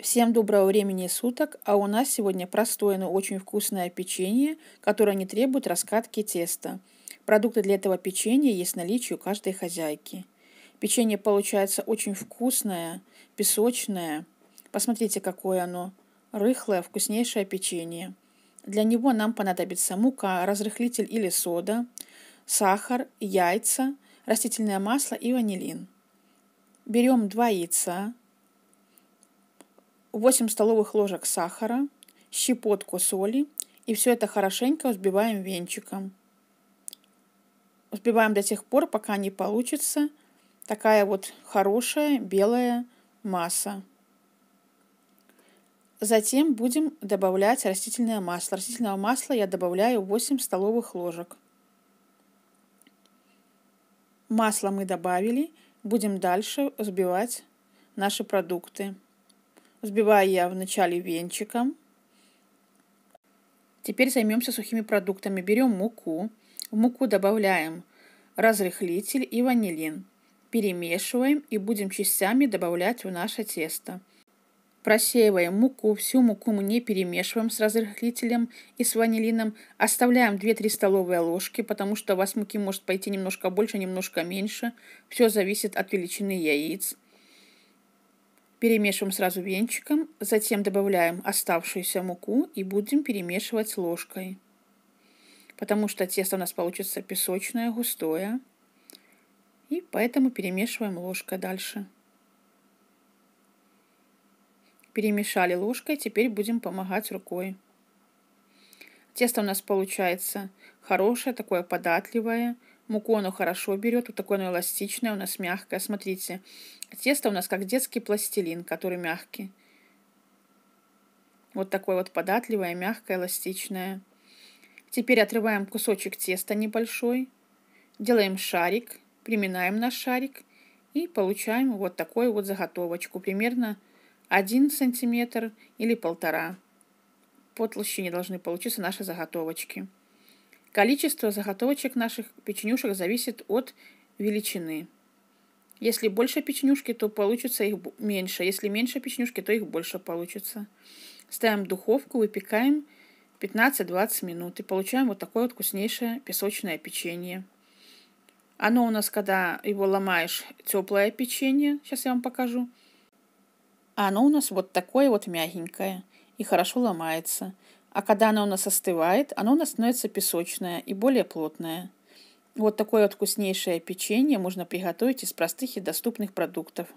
Всем доброго времени суток, а у нас сегодня простое, но очень вкусное печенье, которое не требует раскатки теста. Продукты для этого печенья есть в наличии у каждой хозяйки. Печенье получается очень вкусное, песочное. Посмотрите, какое оно. Рыхлое, вкуснейшее печенье. Для него нам понадобится мука, разрыхлитель или сода, сахар, яйца, растительное масло и ванилин. Берем два яйца, 8 столовых ложек сахара, щепотку соли и все это хорошенько взбиваем венчиком. Взбиваем до тех пор, пока не получится такая вот хорошая белая масса. Затем будем добавлять растительное масло. Растительного масла я добавляю 8 столовых ложек. Масло мы добавили. Будем дальше взбивать наши продукты. Взбиваю я вначале венчиком. Теперь займемся сухими продуктами. Берем муку. В муку добавляем разрыхлитель и ванилин. Перемешиваем и будем частями добавлять в наше тесто. Просеиваем муку, всю муку мы не перемешиваем с разрыхлителем и с ванилином. Оставляем 2-3 столовые ложки, потому что у вас муки может пойти немножко больше, немножко меньше. Все зависит от величины яиц. Перемешиваем сразу венчиком, затем добавляем оставшуюся муку и будем перемешивать ложкой, потому что тесто у нас получится песочное, густое. И поэтому перемешиваем ложкой дальше. Перемешали ложкой, теперь будем помогать рукой. Тесто у нас получается хорошее, такое податливое – Муку оно хорошо берет, вот такое оно эластичное, у нас мягкое. Смотрите, тесто у нас как детский пластилин, который мягкий. Вот такое вот податливое, мягкое, эластичное. Теперь отрываем кусочек теста небольшой, делаем шарик, приминаем наш шарик и получаем вот такую вот заготовочку, примерно 1 сантиметр или полтора. По толщине должны получиться наши заготовочки. Количество заготовочек наших печенюшек зависит от величины. Если больше печенюшки, то получится их меньше. Если меньше печенюшки, то их больше получится. Ставим в духовку, выпекаем 15-20 минут и получаем вот такое вот вкуснейшее песочное печенье. Оно у нас, когда его ломаешь, теплое печенье. Сейчас я вам покажу. А оно у нас вот такое вот мягенькое и хорошо ломается. А когда оно у нас остывает, оно у нас становится песочное и более плотное. Вот такое вот вкуснейшее печенье можно приготовить из простых и доступных продуктов.